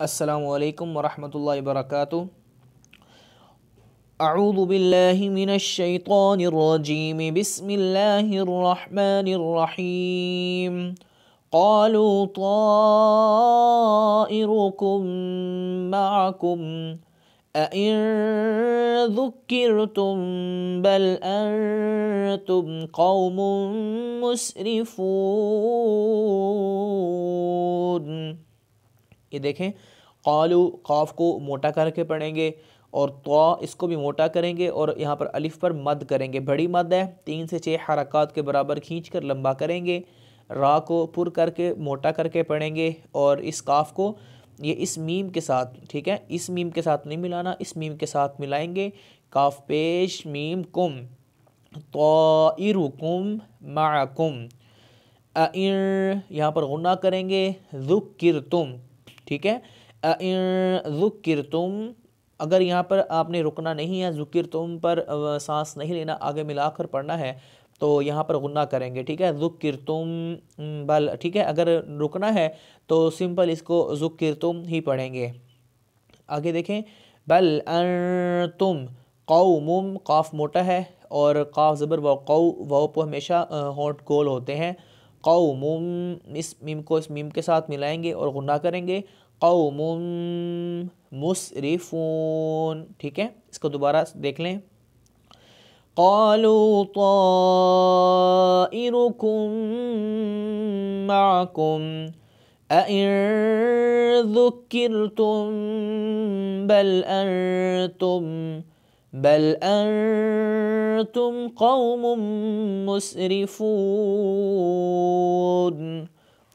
السلام عليكم ورحمة الله وبركاته أعوذ بالله من الشيطان الرجيم بسم الله الرحمن الرحيم قالوا طائركم معكم أئن ذكرتم بل أنتم قوم مسرفون ये देखें कौलू कौफ को मोटा करके पढ़ेंगे और तो इसको भी मोटा करेंगे और यहाँ पर अलिफ पर मद करेंगे बड़ी मद है तीन से छः हरकत के बराबर खींच कर लम्बा करेंगे रा को पुर करके मोटा करके पढ़ेंगे और इस काफ को ये इस मीम के साथ ठीक है इस मीम के साथ नहीं मिलाना इस मीम के साथ मिलाएंगे काफ पेश मीम कुम तो इरुकुम माकुम अर यहाँ पर गुना करेंगे जुक्र तुम ठीक है ज़ुक्र तुम अगर यहाँ पर आपने रुकना नहीं है जुकिर तुम पर सांस नहीं लेना आगे मिलाकर पढ़ना है तो यहाँ पर गुना करेंगे ठीक है ज़ुक्र तुम बल ठीक है अगर रुकना है तो सिंपल इसको ज़ुकिर तुम ही पढ़ेंगे आगे देखें बल तुम तुम कौमुम काफ मोटा है और काफ ज़बर व कौ वाओ हमेशा होंठ गोल होते हैं कौम इस मीम को इस मीम के साथ मिलाएंगे और गुना करेंगे कौम मुसरिफून ठीक है इसको दोबारा देख लें قالوا तो معكم أئن ذكرتم بل أنتم بل أنتم قوم مسرفون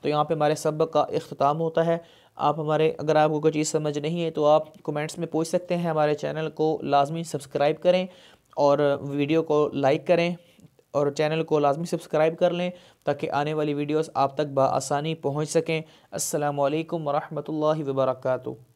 तो यहाँ पे हमारे सबक का अख्ताम होता है आप हमारे अगर आपको कोई चीज़ समझ नहीं है तो आप कमेंट्स में पूछ सकते हैं हमारे चैनल को लाजमी सब्सक्राइब करें और वीडियो को लाइक करें और चैनल को लाजमी सब्सक्राइब कर लें ताकि आने वाली वीडियोस आप तक बसानी पहुँच सकें असलकम वरहमल वबरकू